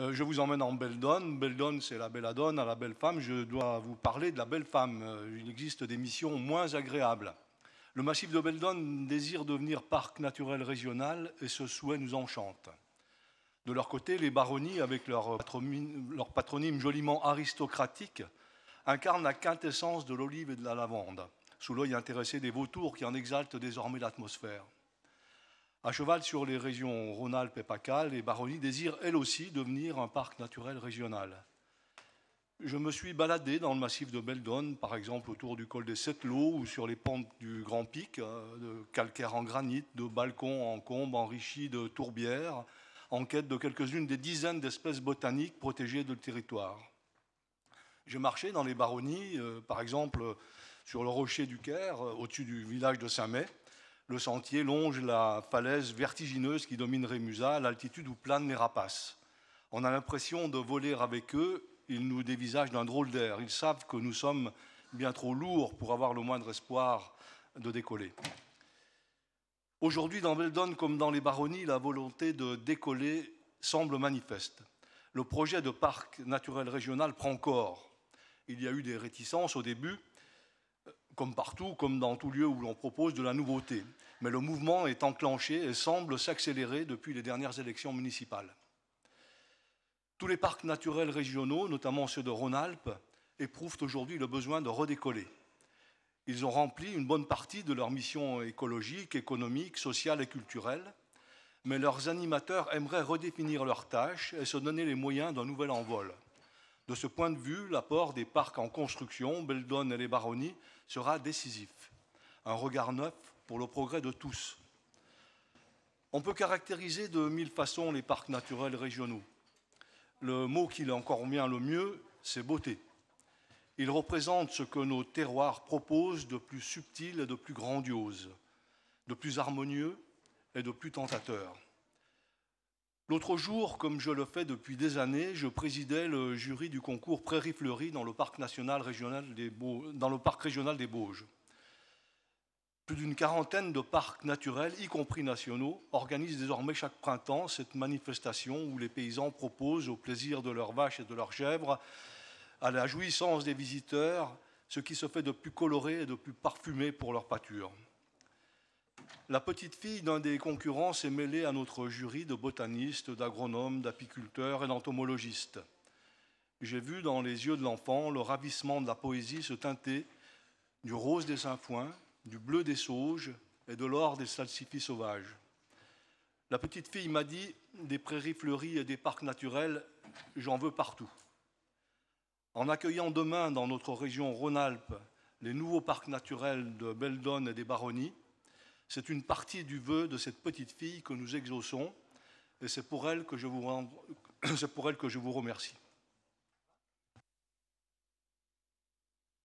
Euh, je vous emmène en Beldon. Beldon, c'est la Belle-Adonne, à la belle femme. Je dois vous parler de la belle femme. Euh, il existe des missions moins agréables. Le massif de Beldon désire devenir parc naturel régional et ce souhait nous enchante. De leur côté, les baronnies, avec leur leur patronyme joliment aristocratique, incarnent la quintessence de l'olive et de la lavande, sous l'œil intéressé des vautours qui en exaltent désormais l'atmosphère. À cheval sur les régions Rhône-Alpes et Pacal, les baronnies désirent elles aussi devenir un parc naturel régional. Je me suis baladé dans le massif de Beldon, par exemple autour du col des Sept-Lots ou sur les pentes du Grand Pic, euh, de calcaire en granit, de balcons en combes enrichis de tourbières, en quête de quelques-unes des dizaines d'espèces botaniques protégées de le territoire. J'ai marché dans les baronnies, euh, par exemple sur le rocher du Caire, euh, au-dessus du village de saint may le sentier longe la falaise vertigineuse qui domine Rémusa, à l'altitude où planent les rapaces. On a l'impression de voler avec eux, ils nous dévisagent d'un drôle d'air. Ils savent que nous sommes bien trop lourds pour avoir le moindre espoir de décoller. Aujourd'hui, dans Veldon comme dans les baronnies, la volonté de décoller semble manifeste. Le projet de parc naturel régional prend corps. Il y a eu des réticences au début, comme partout, comme dans tout lieu où l'on propose de la nouveauté mais le mouvement est enclenché et semble s'accélérer depuis les dernières élections municipales. Tous les parcs naturels régionaux, notamment ceux de Rhône-Alpes, éprouvent aujourd'hui le besoin de redécoller. Ils ont rempli une bonne partie de leur mission écologique, économique, sociales et culturelles, mais leurs animateurs aimeraient redéfinir leurs tâches et se donner les moyens d'un nouvel envol. De ce point de vue, l'apport des parcs en construction, Beldon et les Baronnies, sera décisif. Un regard neuf pour le progrès de tous. On peut caractériser de mille façons les parcs naturels régionaux. Le mot qui encore bien le mieux, c'est beauté. Il représente ce que nos terroirs proposent de plus subtil et de plus grandiose, de plus harmonieux et de plus tentateur. L'autre jour, comme je le fais depuis des années, je présidais le jury du concours Prairie Fleurie dans le parc, national régional des Beaux, dans le parc régional des Bauges. Plus d'une quarantaine de parcs naturels, y compris nationaux, organisent désormais chaque printemps cette manifestation où les paysans proposent au plaisir de leurs vaches et de leurs chèvres, à la jouissance des visiteurs, ce qui se fait de plus coloré et de plus parfumé pour leur pâture. La petite fille d'un des concurrents s'est mêlée à notre jury de botanistes, d'agronomes, d'apiculteurs et d'entomologistes. J'ai vu dans les yeux de l'enfant le ravissement de la poésie se teinter du rose des sainfoins, du bleu des sauges et de l'or des salsifis sauvages. La petite fille m'a dit des prairies fleuries et des parcs naturels, j'en veux partout. En accueillant demain dans notre région Rhône-Alpes les nouveaux parcs naturels de Beldon et des Baronnies, c'est une partie du vœu de cette petite fille que nous exauçons et c'est pour elle que je vous, pour elle que je vous remercie.